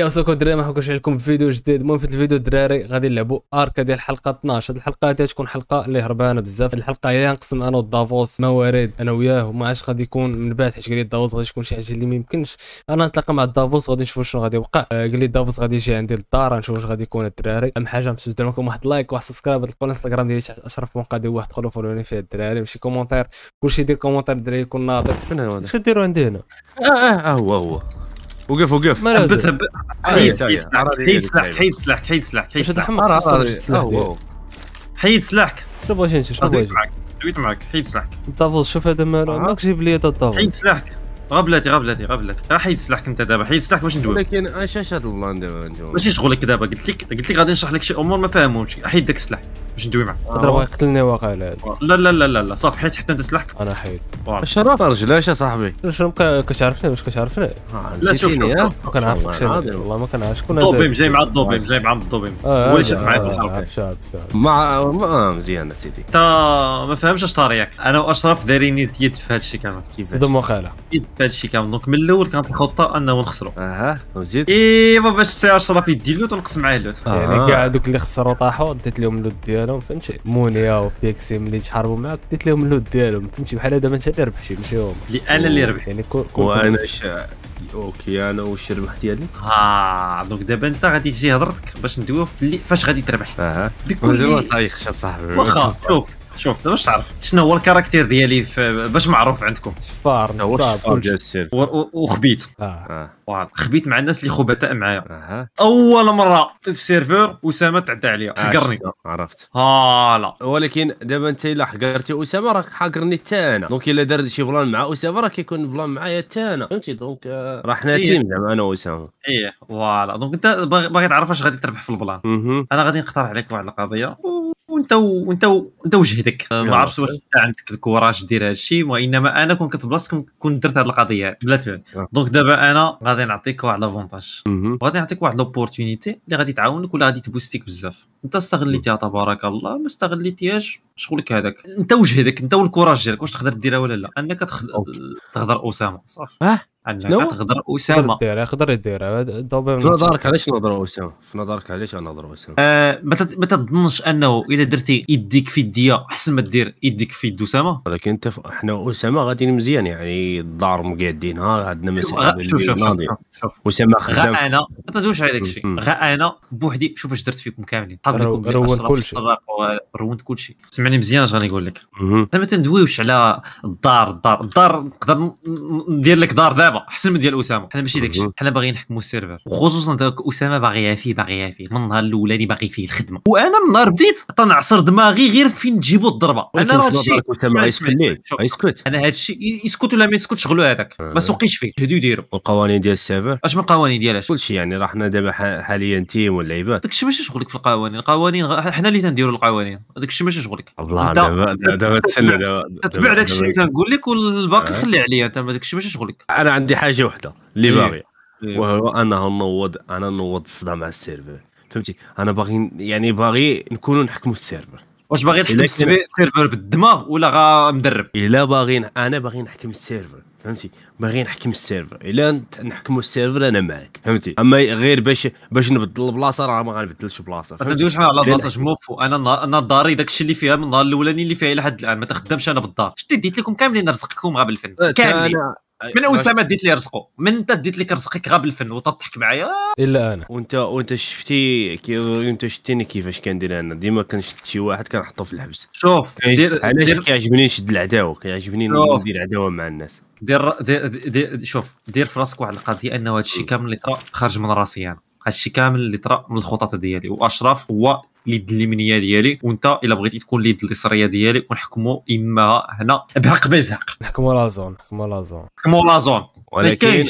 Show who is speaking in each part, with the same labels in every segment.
Speaker 1: يا مساكم الدراري ما حكوش عليكم بفيديو جديد المهم في الفيديو الدراري غادي نلعبوا اركا ديال الحلقه 12 هاد الحلقه هذه تكون حلقه اللي هربانه بزاف الحلقه هي نقسم انا ودافوس موارد انا وياه وما عادش غادي يكون من بعد حيت قال لي دافوس غادي يكون شي حاجه اللي ما يمكنش انا نتلاقى مع دافوس غادي نشوف شنو غادي يوقع آه، قال لي دافوس غادي يجي عندي للدار نشوف واش غادي يكون الدراري اهم حاجه تنساوش ديروا واحد لايك واحد سبسكرايب تلقوا الانستغرام ديالي تحت اشرف قادي واحد دخلوا فولوني فيه الدراري ماشي كومونتير كلشي يدير كومونتير الدراري يكون ناضي شنو ديروا عندي هنا اه اه, آه، هو هو وقف وقف بس حيد سلاحك
Speaker 2: حيد سلاحك حيد سلاحك حيد سلاحك حيد سلاحك
Speaker 1: حيد سلاحك شنو باغي نشوف شنو باغي
Speaker 2: دويت معك حيد سلاحك
Speaker 1: طافوز شوف هذا مالو ماك جيب لي طافوز حيد
Speaker 3: سلاحك
Speaker 2: غبلاتي غبلاتي غبلاتي راه حيد سلاحك انت دابا حيد سلاحك باش ندوي
Speaker 1: ولكن
Speaker 3: اش اش هذا الله
Speaker 1: ماشي
Speaker 2: شغلك دابا قلت لك قلت لك غادي نشرح لك شي امور ما فاهمهمش حيد داك السلاح باش ندوي معاه هضره بغا
Speaker 1: يقتلني واقع لا لا
Speaker 2: لا لا لا صافي حيت حتى انت سلاحك انا حيد الشرف رجل يا صاحبي
Speaker 1: شنو كتعرفني واش كتعرفني آه، لا شوف ما كنعرفك شي والله ما كنعرف شكون هذا الضوبيم جاي مع الضوبيم جاي مع
Speaker 2: الضوبيم واش معايا شد ما مع مزيان سيدي انت ما فهمش اش طارياك انا واشرف دايرين يد في هذا الشيء كامل كيفاش صدم وقاله يد في هذا الشيء كامل دونك من الاول كانت الخطه انه نخسروا اها وزيد ايوا باش سي اشرف يدي اللوت ونقص معاه اللوت يعني كاع
Speaker 1: دوك اللي خسروا طاحوا ديت لهم اللوت ديالهم ديالهم فهمتي مونيا وبيكسي ملي تحاربوا معاك ديت لهم اللود ديالهم فهمتي بحال هذا انت اللي ربحتي ماشي هما اللي انا اللي ربحت يعني كل
Speaker 3: وانا شا... اوكي انا واش الربح
Speaker 2: ديالي اه دونك دابا انت غادي تجي هضرتك باش ندويو فاش غادي تربح اها بكل صايخ صاحبي واخا شوف شوف باش تعرف شنو هو الكاركتير ديالي باش معروف عندكم صفار صعب وخبيت آه. آه. خبيت مع الناس اللي خبتاء معايا آه. اول مره في السيرفور اسامه تعدى عليا حقرني عرفت ها لا
Speaker 3: ولكن دابا انت الا حقرتي اسامه راك حقرني حتى انا دونك الا دار شي بلان مع اسامه راك يكون بلان معايا حتى انا فهمتي دونك آه، راه حنا إيه. تيم
Speaker 2: زعما انا واسامه ايه فوالا دونك انت باغي تعرف اش غادي تربح في البلان انا غادي نقترح عليك واحد القضيه وانت وانت وانت وجهدك آه، ما عرفتش واش انت عندك الكوراج دير هذا الشيء وانما انا كون كنت بلاصتكم كنت درت هذه القضيه بلا فعل دونك آه. دابا انا غادي نعطيك واحد لافونتاج غادي نعطيك واحد لوبورتونيتي اللي غادي تعاونك ولا غادي تبوستيك بزاف انت استغليتيها تبارك الله ما استغليتيهاش شغلك هذاك انت وجهدك انت والكوراج ديالك واش تقدر ديرها ولا لا انك تخد... تخضر اسامه صافي انك خضر اسامه يقدر خضر ديرها في نظرك علاش نهضر
Speaker 3: اسامه في نظرك علاش نهضر اسامه
Speaker 2: آه ما تظنش انه اذا درتي يديك في الديه احسن ما دير يديك في يد اسامه ولكن انت حنا اسامه غاديين مزيان يعني الدار
Speaker 3: مقادينها عندنا مسائل شوف شوف شوف اسامه خدام غا انا
Speaker 2: ما تدوش على داك الشيء غا انا بوحدي شوف اش درت فيكم كاملين رونت كل شيء رونت شيء سمعني مزيان اش غادي نقول لك انا ما تندويوش على الدار الدار الدار نقدر ندير لك دار دابا احسن من ديال اسامه حنا ماشي داكشي حنا باغيين نحكموا السيرفر وخصوصا داك اسامه باغيها فيه باغيها فيه من النهار الاولاني باغي فيه الخدمه وانا من نهار بديت تنعصر دماغي غير فين تجيبوا الضربه انا راه هادشي اسامه يسكت انا هادشي يسكت ولا ما يسكتش غلو
Speaker 3: هذاك آه. ما سوقيش فيه جهدوا يديروا والقوانين ديال السيرفر اش من قوانين ديالها كلشي يعني راه حنا دابا
Speaker 2: حاليا تيم واللعيبات داكشي ماشي شغلك في القوانين القوانين حنا اللي تنديروا القوانين داكشي ماشي شغلك والله دابا دابا تسنى دابا تبع داكشي اللي تنقول لك والباقي آه. خلي عليا انت داكشي ماشي شغلك
Speaker 3: انا عندي حاجه واحده اللي إيه، باغي إيه. وهو انه نوض انا نوض الصدى مع السيرفر فهمتي انا باغي يعني باغي نكونوا نحكموا السيرفر واش باغي تحكم السيرفر بالدماغ ولا غا مدرب الا باغي انا باغي نحكم السيرفر فهمتي باغي نحكم السيرفر الا نحكموا السيرفر انا معاك فهمتي اما غير باش باش نبدل البلاصه راه ما غنبدلش
Speaker 2: بلاصه ما تدويش على بلاصه جموف انا انا داري داكشي اللي فيها من النهار الاولاني اللي فيها لحد الان ما تخدمش انا بالدار شتي ديت لكم كاملين رزقكم غا بالفن أه، كاملين من اسامه ديت لي رزقه من انت ديت لك رزقك غا بالفن وتضحك معايا الا انا وانت
Speaker 3: وانت شفتي كي انت شتيني كيفاش كندير انا ديما كنشد شي واحد كنحطو في الحبس شوف علاش كيعجبني نشد العداوه كيعجبني ندير عداوه مع الناس
Speaker 2: دير, دير, دير, دير شوف دير في راسك واحد القضيه انه هذا الشيء كامل اللي خارج من راسي انا يعني. هادشي كامل اللي طرا من الخطط ديالي واشرف هو اليد اليمنيه ديالي وانت الا بغيتي تكون اليد اليسريه ديالي ونحكموا اما هنا بحق بزهق نحكموا لا زون
Speaker 1: نحكموا لا زون
Speaker 2: نحكموا لا زون ولكن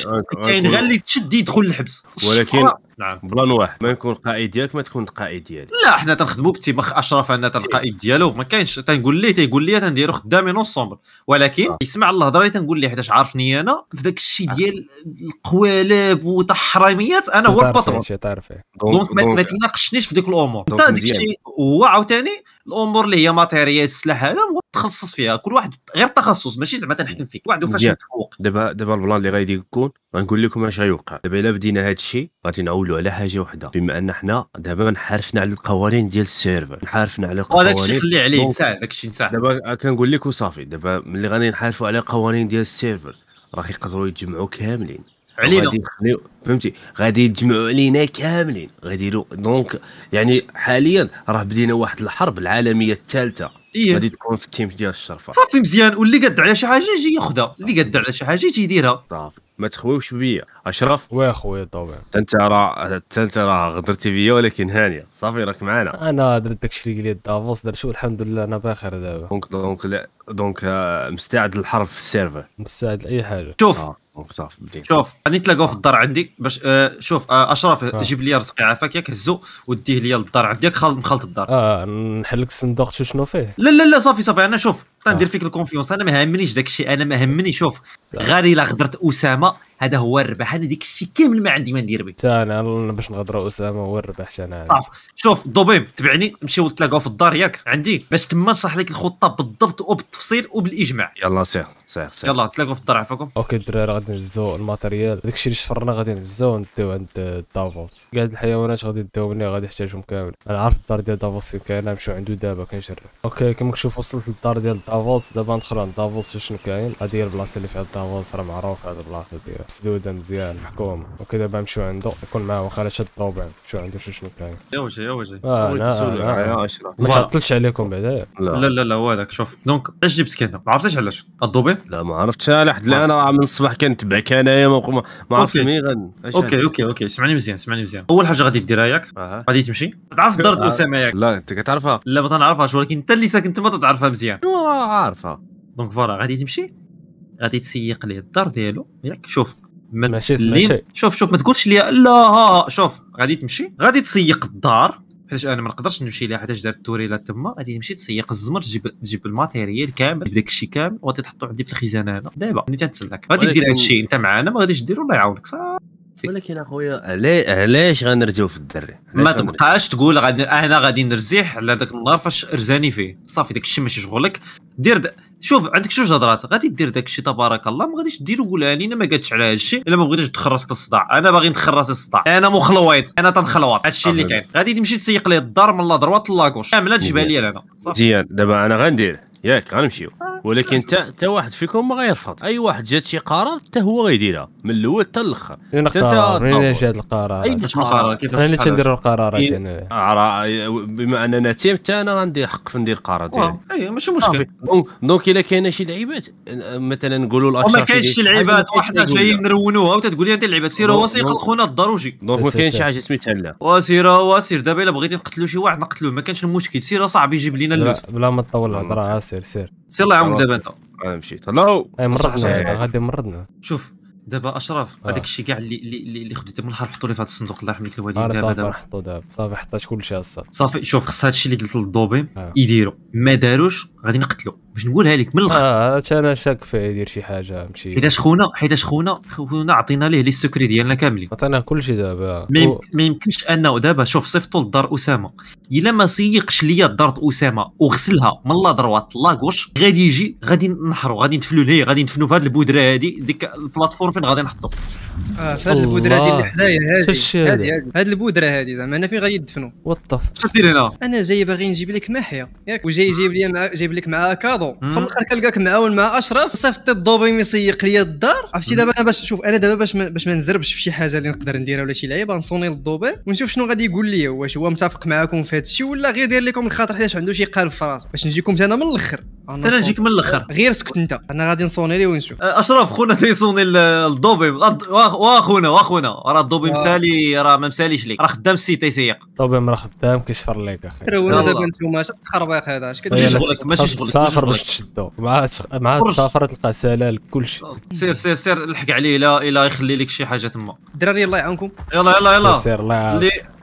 Speaker 2: كاين غير اللي تشد يدخل الحبس ولكن نعم بلان واحد ما يكون قائد ديالك ما تكون قائد ديالي لا حنا تنخدموا باتفاق اشرف عندنا القائد ديالو ما كاينش تنقول ليه تيقول لي تنديرو خدامين اونصومبل ولكن آه. يسمع الهضره اللي تنقول ليه حيتاش عارفني انا في داك الشيء آه. ديال القوالب وتحريميات انا هو البطل دونك ما تناقشنيش في ديك الامور انت داك الشيء هو عاوتاني الامور اللي هي ماتيريال السلاح هذا هو تخصص فيها كل واحد غير تخصص ماشي زعما تنحكم فيك واحد فاش متفوق
Speaker 3: دابا دابا البلان اللي غادي يكون غنقول لكم اش غيوقع دابا الا بدينا هذا الشيء غادي نعول نقولوا على حاجه وحده بما ان حنا دابا نحارفنا على القوانين ديال السيرفر نحارفنا على آه، القوانين هذاك الشيء خليه عليه ساعه داك الشيء ساعه دابا كنقول لك وصافي دابا ملي غادي نحارفوا على القوانين ديال السيرفر راه يقدروا يتجمعوا كاملين علينا فهمتي غادي يتجمعوا علينا كاملين غادي يديروا دونك يعني حاليا راه بدينا واحد الحرب العالميه الثالثه إيه. غادي تكون في التيم ديال الشرفه
Speaker 2: صافي مزيان واللي قد على شي حاجه يجي
Speaker 3: ياخذها اللي قد على شي حاجه يجي
Speaker 1: يديرها صافي
Speaker 3: ما تخويوش بيا اشرف
Speaker 1: وي خويا طبعا
Speaker 3: انت راه انت راه غدرتي بيا ولكن هانيه صافي راك معنا
Speaker 1: انا درت داكشي اللي قلت دافوس أه، درت شو الحمد لله انا بخير دابا دونك
Speaker 3: دونك دونك آه، مستعد للحرب في السيرفر
Speaker 1: مستعد لاي حاجه
Speaker 3: شوف وصافي
Speaker 2: بدينا شوف غادي نتلاقاو في الدار عندي باش آه شوف آه اشرف آه. جيب لي رزقي عافاك ياك هزو وديه لي للدار عندي ياك مخلط الدار اه نحل لك الصندوق شو شنو فيه لا لا لا صافي صافي انا شوف آه. ندير فيك الكونفيونس انا ما همنيش داك الشيء انا ما همني شوف آه. غير الا غدرت اسامه هذا هو الربح هذا ديك الشيء كامل ما عندي ما ندير به انا باش نغدر اسامه هو الربح انا شوف دوبيب تبعني نمشيو نتلاقاو في الدار ياك عندي باش تما نشرح لك الخطه بالضبط وبالتفصيل وبالاجماع يلا سير سير سير يلا نتلاقاو في الدار عفاكم اوكي
Speaker 1: الدراري غادي نهزو الماتيريال داك الشيء اللي شفرنا غادي نهزوه ونديو عند دافوس كاع الحيوانات غادي نديو مني غادي نحتاجهم كامل انا عارف الدار ديال دافوس فين كاين نمشيو عنده دابا كنشرب اوكي كما كتشوف وصلت للدار ديال دافوس دابا ندخل عند دافوس شنو كاين هذه هي البلاصه اللي فيها دافوس راه معروف هذه البلاصه ديالها حبس دودم زيال الحكومة وكذا بمشوا عنده يكون معه شد طوبع شو عنده شو شنو كاين يوجي وجهي يا وجهي آه لا ما تعطلش عليكم بعدا لا
Speaker 2: لا لا, هو هذاك شوف دونك اش جبت هنا ما عرفتش علاش الضوبي لا ما عرفتش انا حد الان راه من
Speaker 3: الصباح كنتبعك انايا ما, ما عرفتش مين غن
Speaker 2: يعني؟ اوكي اوكي اوكي سمعني مزيان سمعني مزيان اول حاجه غادي ديرها ياك غادي تمشي تعرف دار اسامه آه. ياك لا انت كتعرفها لا ما تنعرفهاش ولكن انت اللي ساكن تما تعرفها مزيان عارفها دونك فوالا غادي تمشي غادي تسيق ليه الدار ديالو ياك شوف ماشي ماشي شوف شوف ما تقولش لي لا ها شوف غادي تمشي غادي تسيق الدار حيتاش انا ما نقدرش نمشي لها حيتاش دارت لا تما غادي تمشي تسيق الزمر تجيب تجيب الماتيريال كامل داك الشيء كامل وغادي تحطو عندي في الخزانه هنا دابا ملي تنتسلك غادي دير هذا الشيء انت معانا ما غاديش ديرو الله يعاونك ولكن اخويا علاش
Speaker 3: علاش غنرجعو في الدري
Speaker 2: ما تبقاش تقول غادي انا غادي نرزيح على ذاك النهار فاش رزاني فيه صافي داك الشيء ماشي شغلك دير دا... شوف عندك جوج هضرات غادي دير داك الشيء تبارك الله ما غاديش دير وقولها لينا ما قالتش على هادشي الا ما بغيتيش تدخل راسك للصداع انا باغي ندخل راسي للصداع انا مخلويط انا تنخلوط هادشي اللي كاين غادي تمشي تسيق لي الدار من لا دروات لا كوش كامله تجيبها لي انا
Speaker 3: مزيان دابا انا غندير ياك غنمشيو ولكن حتى حتى واحد فيكم ما غيرفض اي واحد جات شي قرار حتى هو غيديرها من الاول حتى الاخر منين من منين جات القرار اي شنو قرار كيفاش انا تندير القرار انا بما اننا تيم حتى انا غندير حق في ندير القرار ديالي
Speaker 2: اي ماشي مشكل
Speaker 3: دونك الا كاين شي لعيبات مثلا نقولوا الاشرف وما كاينش شي لعيبات واحد جايين
Speaker 2: نرونوها وتتقول لي انت اللعيبات سير هو واسير خونا الضروجي دونك ما كاينش شي حاجه سميتها لا هو سير دابا الا بغيتي نقتلوا شي واحد نقتلوه ما كانش المشكل سير صاحبي جيب لينا بلا ما
Speaker 1: تطول الهضره سير سير يلا يا عمك دابا انت
Speaker 2: انا مشيت هلو
Speaker 1: إيه، مردنا غادي مرضنا
Speaker 2: شوف دابا اشرف آه. هذاك الشيء كاع اللي اللي اللي خديته من الحرب حطوا لي في هذا الصندوق الله يرحم لك الوالدين آه، دابا صافي
Speaker 1: حطوا دابا صافي حطات كل شيء الصاد
Speaker 2: صافي شوف خص هذا الشيء اللي قلت للضوبي آه. يديروا ما داروش غادي نقتلو باش نقولها لك من الاخر
Speaker 1: اه انا شاك في يدير شي حاجه مشي حيتاش خونا
Speaker 2: حيتاش خونا خونا عطينا ليه لي سكري ديالنا كاملين عطينا كلشي دابا ما يمكنش انه دابا شوف صيفطوا لدار اسامه الا ما سيقش ليا دار اسامه وغسلها من لا دروات لا غوش غادي يجي غادي نحرو غادي نتفلو ليه غادي نتفنو في هذه البودره هذه ديك البلاتفورم فين غادي نحطو اه فهاد البودره هادي الحدايا حدايا هادي
Speaker 3: هادي هاد البودره هادي زعما انا فين غادي يدفنوا وطف اش دير هنا انا جاي باغي نجيب لك محيا ياك وجاي جايب لي مع جايب لك معاه كادو في الاخر كنلقاك معاون مع اشرف صيفط الضوبي سيق لي الدار عرفتي دابا انا باش شوف انا دابا باش ما باش ما نزربش في شي حاجه اللي نقدر نديرها ولا شي لعيبه نصوني للضوبي ونشوف شنو غادي يقول لي واش هو متفق معاكم في هذا الشيء ولا غير داير لكم الخاطر حيتاش عنده شي قال في راسه باش نجيكم انا من الاخر انا انا نجيك من الاخر غير سكت انت انا غادي نصوني ليه ونشوف
Speaker 2: أه، اشرف خونا تيصوني الدوبي أه، واخونا واخونا راه الدوبي آه. مسالي راه ما مساليش ليك راه خدام السي تيسيق
Speaker 1: الدوبي راه خدام كيشفر ليك اخي رونا دابا
Speaker 3: انتوما اش التخربيق هذا اش كتجي شغلك
Speaker 1: ماشي شغلك تسافر باش تشدو مع مع تسافر تلقى سلال كلشي
Speaker 2: سير سير سير الحق عليه الا الا يخلي لك شي حاجه تما الدراري الله يعاونكم يلا يلا يلا سير الله يعاونك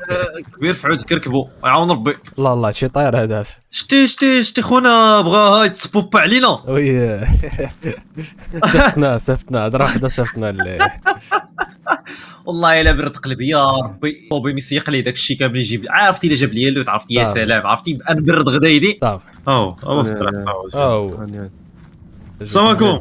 Speaker 2: كبير في عود كركبو يعاون ربي الله الله شي طاير هذا شتي شتي شتي خونا بغا هاي تسبوب
Speaker 1: علينا وي سفتنا سفتنا هضره وحده سفتنا
Speaker 2: والله الا برد قلبي يا ربي طوبي ميسيق لي داك الشيء كامل يجيب عرفتي الا جاب لي اللوت عرفتي يا سلام عرفتي انا برد غدا يدي صافي
Speaker 3: او او في الطريق السلام عليكم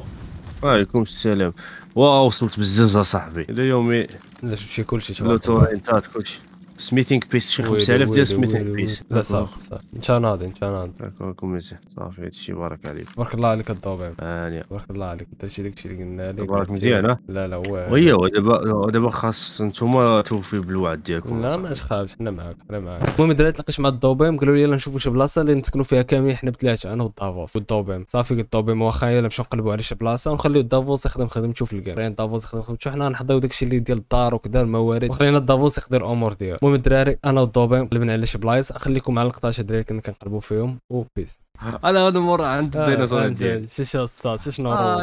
Speaker 3: وعليكم السلام واو وصلت بزاف صاحبي
Speaker 1: لا لازم شي كلشي تبارك الله
Speaker 3: كلشي سميثينغ بيس شي 5000 ديال سميثينغ بيس لا صافي
Speaker 1: صافي انت ناضي انت ناضي راكم مزيان صافي هادشي بارك عليك بارك الله عليك الضبيب هانيه بارك الله عليك انت شي داكشي اللي قلنا لك بارك مزيان لا لا هو هي دابا دابا خاص نتوما توفي بالوعد ديالكم لا ما تخافش حنا معاك حنا معاك المهم الدراري تلاقيت مع الضبيب قالوا لي يلاه نشوفوا شي بلاصه اللي نسكنوا فيها كاملين حنا بثلاثه انا والدافوس والضبيب صافي قلت الضبيب واخا يلاه نمشيو نقلبوا على شي بلاصه ونخليو الدافوس يخدم خدمته في الكار دافوس يخدم خدمته حنا نحضيو داكشي اللي ديال الدار وكذا الموارد وخلينا الدافوس يخدم الامور ديالو المهم الدراري انا والضوبي قلبنا على شي بلايص نخليكم مع القطاش الدراري كنا كنقلبوا فيهم وبيس انا هذا مره عند آه، الديناصور ديالي شي شي الصاد شي شنو آه،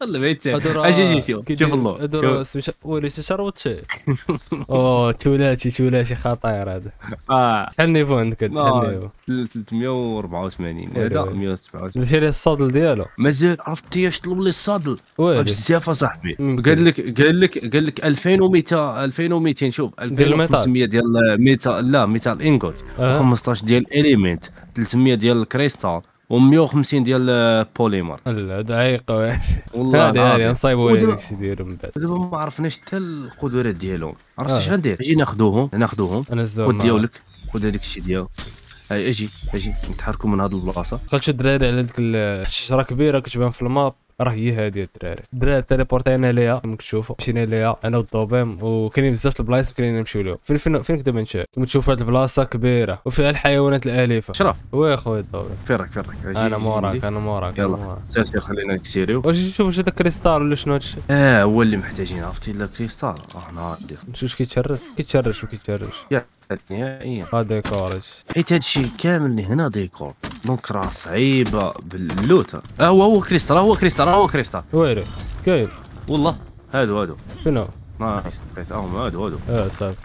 Speaker 1: والله بيت اجي شوف شوف الله ادرى ولي شربت شيء اوه تولاتي تولاتي خطير هذا شحال آه. نيفو عندك شحال نيفو
Speaker 3: 384 هذا 187 مشي لي الصدل ديالو مازال عرفتي اش طلب لي الصدل بزاف اصاحبي قال لك قال لك قال لك 2200 2200 شوف 2500 ديال ميتا لا ميتال انجوت 15 أه. ديال اليمنت 300 ديال الكريستال و150 ديال بوليمر
Speaker 1: لا هذا والله هذه هذه نصايبوا هذاك الشيء ديالو من بعد دابا ما عرفناش حتى القدرات ديالهم عرفت آه. اش غندير
Speaker 3: اجي ناخذوهم ناخذوهم خذ ديالك خذ هذاك الشيء ديالو اجي اجي نتحركوا من هذه البلاصه
Speaker 1: قلت الدراري على ديك الشجره كبيره كتبان في الماب راه هي هادي الدراري الدراري تيليبورتينا ليها كما تشوفوا مشينا ليها انا والضوبيم وكاينين بزاف البلايص كاينين نمشيو لهم فين فين فين كدابا بنشاهد كما تشوف هاد البلاصه كبيره وفيها الحيوانات الاليفه شرف وي خويا الضوبيم فين راك فين راك انا موراك انا موراك يلا سير
Speaker 3: سير خلينا نكسيريو
Speaker 1: واش نشوف واش هذا كريستال ولا شنو هادشي اه هو اللي محتاجين عرفتي لا كريستال راه نهار نشوف واش كيتشرش كيتشرش وكيتشرش نهائيا هذا ديكور حيت هادشي كامل اللي هنا ديكور
Speaker 3: دونك راه صعيبه باللوت ها آه، هو هو كريستال هو كريستال ترى هو كريستال ويري كيف والله هادو هادو شنو؟ ما استقيت هم هادو هادو اه صافي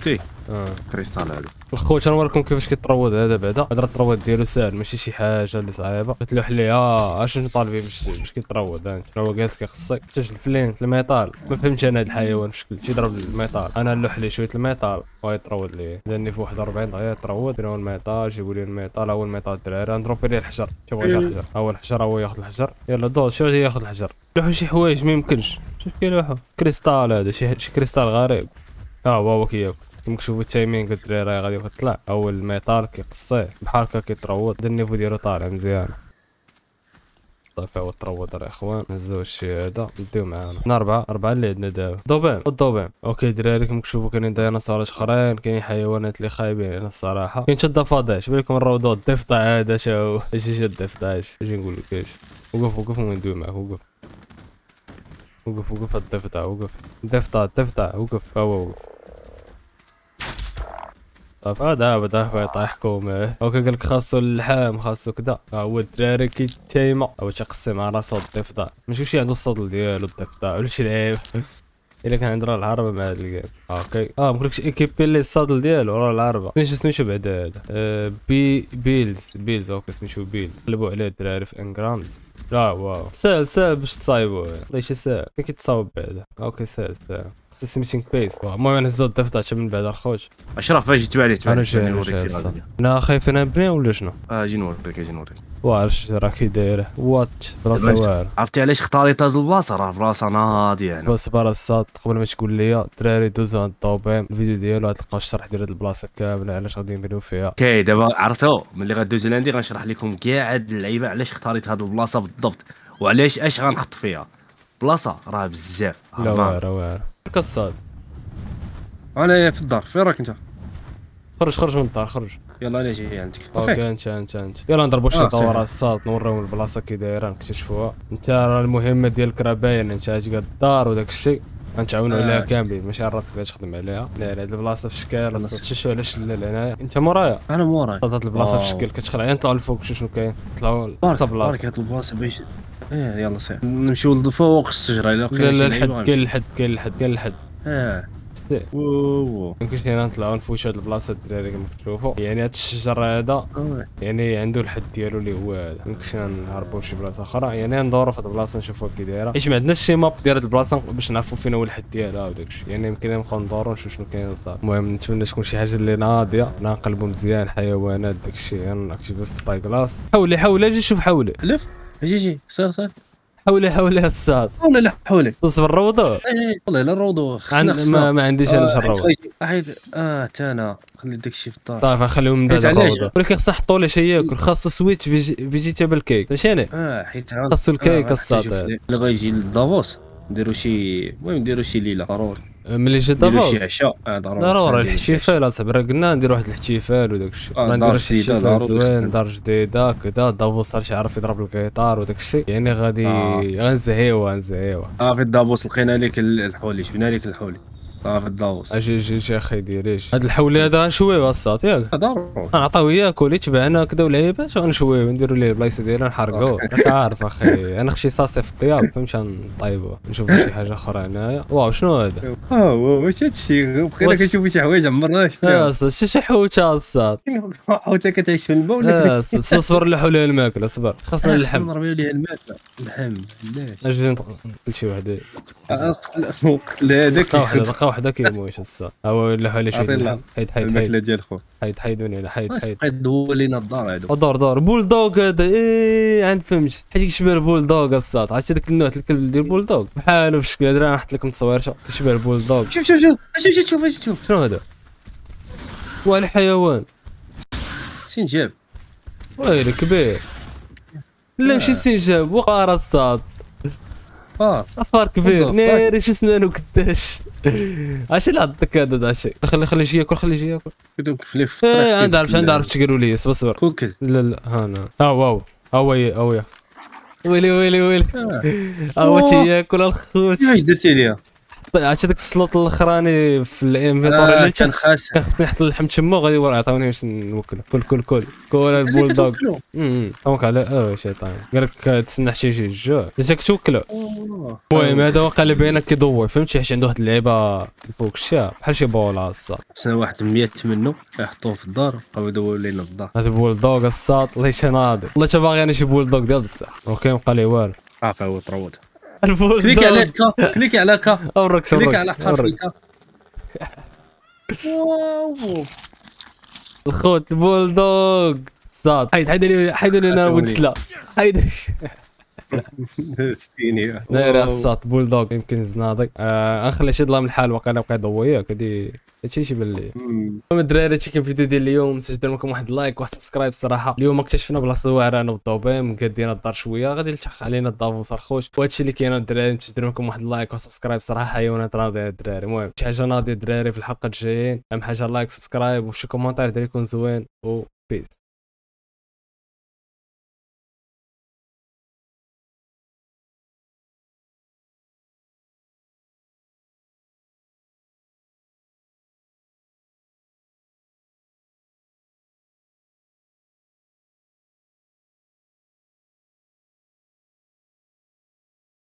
Speaker 3: شتي اه كريستال هادو
Speaker 1: الخوت غنوريكم كيفاش كيتروض هذا بعدا هضره التروض ديالو ساهل ماشي شي حاجه اللي صعيبه كتلوح اه اشنو آه، طالبي باش باش كيتروض انت آه، هو جالس كيخصك حتى الفلينت الميطال ما فهمتش انا هذا الحيوان شكل تيضرب الميطال انا نلوح ليه شويه الميطال ويطرود ليه لاني في 41 دقيقه تروض بينو الميطال جيبوا لي الميطال هو الميطال الدراري غنضرب ليه الحجر تيبغي الحجر هو الحجر هو ياخذ الحجر يلا دوز شو ياخذ الحجر لوحوا شي حوايج ما يمكنش شوف كيلوحوا كريستال هذا شي, شي كريستال غريب اه هو هو كياكل قلت لي الدراري غادي يطلع اول يطار كيقصيه بحال هكا كيتروض دا النيفو ديالو طالع مزيان صافي هو تروض راه اخوان نهزو الشي هذا نديو معانا حنا اربعه اربعه اللي عندنا دابا دوبان الضبان اوكي دراري كيما كتشوفوا كاينين ديناصورات اخرين كاينين حيوانات اللي خايبين انا الصراحه كاين حتى الضفادع شبان الروضه الضفدع هذا شا هو ماشي شي الضفدع اجي نقول لك اش وقف وقف وندوي معاك وقف وقف وقف الضفدع وقف الضفدع الضفدع وقف ها هو وقف طاف طيب، آه، دابا دابا يطيح حكومه هو كيقول خاصو اللحام خاصو كدا هو الدراري كيتايما هو تيقسم على راسو الضفدع ماشي شي عندو الصدل ديالو الضفدع ولا شي لعيب الا كان راه العربه مع هاد الجيم اوكي اه مكلكش ايكيبي لي السادل ديالو راه العربه سميتو سميتو بعدا آه، هذا آه بي بيلز بيلز اوكي سميتو بيلز قلبوا عليه الدراري في انجرامز لا واو ساهل ساهل باش تصايبو الله شي ساهل كي كيتصاوب بعدا اوكي ساهل ساهل خصني سميتينغ بيس المهم نهزو الضيف تاع من بعد الخوت اشرف فاش جيتو عليه انا جاي نوريك انا خايف انا بني ولا شنو اه جي نوريك جي نوريك واعرف راه كي دايره وات بلاصه واعره عرفتي علاش اختاريت هاد البلاصه راه بلاصه ناضيه يعني بس برا قبل ما تقول لي الدراري دوز مثلا الطوبيل الفيديو ديالو غتلقاو الشرح ديال هاد البلاصه كامله علاش غادي ينبنيو فيها
Speaker 3: اوكي دابا عرفتو ملي غدوز لاندي غنشرح لكم كاع هاد اللعيبه علاش اختاريت هاد البلاصه بالضبط وعلاش اش غنحط فيها بلاصه راه بزاف لا واعره واعره كصاد
Speaker 1: انا في الدار فين راك انت خرج خرج من الدار خرج يلا انا جاي عندك اوكي انت انت انت يلا نضربوا شي دورة الصاد نوريهم البلاصه كي دايره نكتشفوها انت راه المهمه ديالك راه باينه انت اش الدار وداك الشيء غنتعاونوا آه عليها كاملين ماشي على راسك باش تخدم عليها لا لا هاد البلاصه في الشكل شتو علاش لا هنايا انت مورايا انا مورايا هاد البلاصه في الشكل كتخلع عين نطلعوا الفوق شو شنو كاين طلعوا لصا بلاصه بارك هاد البلاصه باش
Speaker 3: ايه يلا سير نمشيو للفوق الشجره الا لا لا الحد كاين
Speaker 1: الحد كاين الحد كاين الحد اه ايه يمكن هنا نطلعوا نفوتوا هاد البلاصه الدراري كما كتشوفوا يعني هاد الشجر هذا يعني عنده الحد ديالو اللي هو هذا يمكنش نهربوا لشي بلاصه اخرى يعني ندوروا في البلاصه نشوفوا كي دايره حيت ما عندناش شي ماب ديال هاد البلاصه باش نعرفوا فين هو الحد ديالها وداك الشيء يعني يمكن نبقاو ندوروا نشوفوا شنو كاين صافي المهم نتمنى تكون شي حاجه اللي ناضيه نقلبوا مزيان حيوانات داك الشيء يعني نكتيفي كلاس حولي حولي اجي شوف حولي لف اجي اجي صير صير حولي حولي الصاد حولي لا حولي توصف الروضه اي والله لا ما, ما عنديش انا مش آه، الروضه احيد اه تانا خلي داك الشيء في الدار صافي طيب، خليهم من بعد الروضه ولكن خاص حطوا له شي ياكل إيه. خاصو سويتش فيجيتابل كيك فهمتيني اه حيت خاصو الكيك آه، الصاد اللي غيجي لدافوس نديرو شي المهم نديرو شي ليله ضروري أه، ملي جيت دافوس آه، ضروري ضروري الحشيفال اصاحبي راه قلنا ندير واحد الاحتفال وداك الشيء آه ندير شي احتفال زوين دار جديده كدا دافوس راه عارف يضرب القيطار وداك الشيء يعني غادي آه. غنزهيوه نزهيوها صافي آه دافوس لقينا لك الحولي شفنا لك الحولي آه، اجي اجي اجي اخي يدير ايش هاد الحولي هذا شويو الصاط ياك آه، ضروري غنعطيو اياك ولي تبعنا كدا ولعيبات ونشويو نديرو ليه البلايص ديالنا نحرقوه راك آه. عارف اخي انا خشي صاصي في الطياب فهمت نطيبوه نشوف شي حاجه اخرى هنايا واو شنو هذا اه واو واش الشيء بقينا كنشوفو شي حوايج عمرنا شفتها شي شي حوته الصاط حوته كتعيش في الماء ولا كتعيش صبر نلحو لها الماكله صبر خاصنا اللحم
Speaker 3: نرميو ليها الماكله اللحم
Speaker 1: علاش اجي ناكل شي وحده أه، لا ذكي واحدة دقة واحدة كيمويش هسا او لا حول شيء حيد حيد الماكلة ديال خوك حيد حيد من هنا حيد حيد بقيت دور لينا الدار هادو دور دور بول دوغ هذا ايه عند فهمت حيت كيشبه البول دوغ الصاط عرفتي ذاك النوع الكلب ديال بول دوغ بحالو في شكل هذا انا حط لكم تصويرشه كيشبه البول دوغ شوف شوف شوف شوف شوف شوف شوف شنو هذا واه الحيوان سنجاب ويلي كبير لا ماشي سنجاب وقارة الصاط افار افار كبير ناري شو سنانو قداش اش اللي عطيك هذا الشيء خلي خلي يجي ياكل خلي يجي ياكل كدو كليف إيه، انا عارف انا عارف تقولوا لي اصبر اصبر كوكل لا لا ها انا آه، ها واو ها آه، هو آه، ها هو ويلي ويلي ويلي هو تياكل الخوت ايش درتي ليا عرفتي ذاك السلوط الاخراني في الانفنتوري إيه، آه، اللي كان كنخاف نحط اللحم تما وغادي عطاوني باش نوكلو كل كل كل كل البول دوغ دونك على اه شيطان قال لك تسنى حتى يجي الجوع جاتك توكلو المهم هذا واقيلا بينك كيدور فهمتي حيت عنده واحد اللعيبه فوق الشارع بحال شي بولا الصاد سنه واحد 100 منه يحطوه في الدار بقاو يدوروا لينا الدار هذا بول دوغ الصاد الله يشي والله تا باغي انا شي بول دوغ ديال بصح اوكي مابقى والو عارف هو طروت الفول كليك على كا كليك على كا اورك كليك على حرف
Speaker 2: واو
Speaker 1: الخوت بولدوغ صاد حيد حيد لي حيد لي انا ودسلا حيد ستيني ناري الساط بولدوغ يمكن زنادك آه، اخر شي ظلام الحال وقيلا بقى يضوي ياك هادي هادشي شي لي المهم الدراري هادشي كان الفيديو ديال اليوم نسيت دير لكم واحد لايك واحد سبسكرايب صراحه اليوم اكتشفنا بلاصه واعره انا والضوبيم مقادين الدار شويه غادي يلتحق علينا الضافو صرخوش وهادشي اللي كاين الدراري نسيت دير لكم واحد لايك واحد سبسكرايب صراحه ايوا راضي الدراري المهم شي حاجه ناضيه الدراري في الحلقه الجايين اهم حاجه لايك سبسكرايب وشي دير يكون زوين وبيس